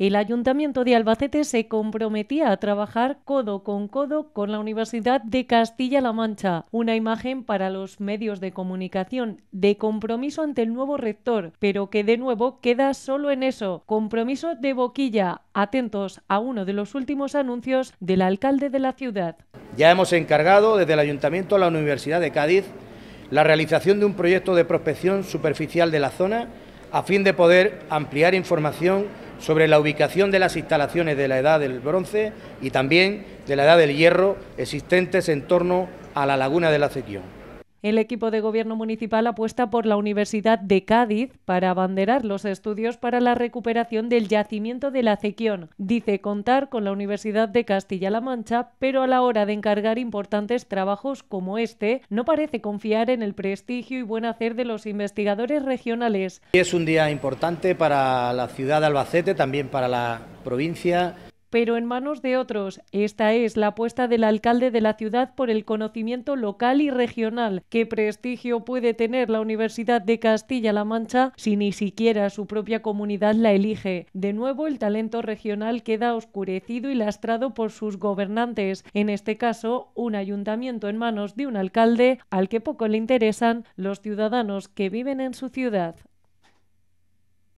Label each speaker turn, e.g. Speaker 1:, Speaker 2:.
Speaker 1: El Ayuntamiento de Albacete se comprometía a trabajar codo con codo con la Universidad de Castilla-La Mancha, una imagen para los medios de comunicación de compromiso ante el nuevo rector, pero que de nuevo queda solo en eso, compromiso de boquilla, atentos a uno de los últimos anuncios del alcalde de la ciudad.
Speaker 2: Ya hemos encargado desde el Ayuntamiento a la Universidad de Cádiz la realización de un proyecto de prospección superficial de la zona a fin de poder ampliar información sobre la ubicación de las instalaciones de la edad del bronce y también de la edad del hierro existentes en torno a la laguna de la Acequión.
Speaker 1: El equipo de gobierno municipal apuesta por la Universidad de Cádiz para abanderar los estudios para la recuperación del yacimiento de la acequión. Dice contar con la Universidad de Castilla-La Mancha, pero a la hora de encargar importantes trabajos como este, no parece confiar en el prestigio y buen hacer de los investigadores regionales.
Speaker 2: Es un día importante para la ciudad de Albacete, también para la provincia
Speaker 1: pero en manos de otros. Esta es la apuesta del alcalde de la ciudad por el conocimiento local y regional. ¿Qué prestigio puede tener la Universidad de Castilla-La Mancha si ni siquiera su propia comunidad la elige? De nuevo, el talento regional queda oscurecido y lastrado por sus gobernantes, en este caso, un ayuntamiento en manos de un alcalde al que poco le interesan los ciudadanos que viven en su ciudad.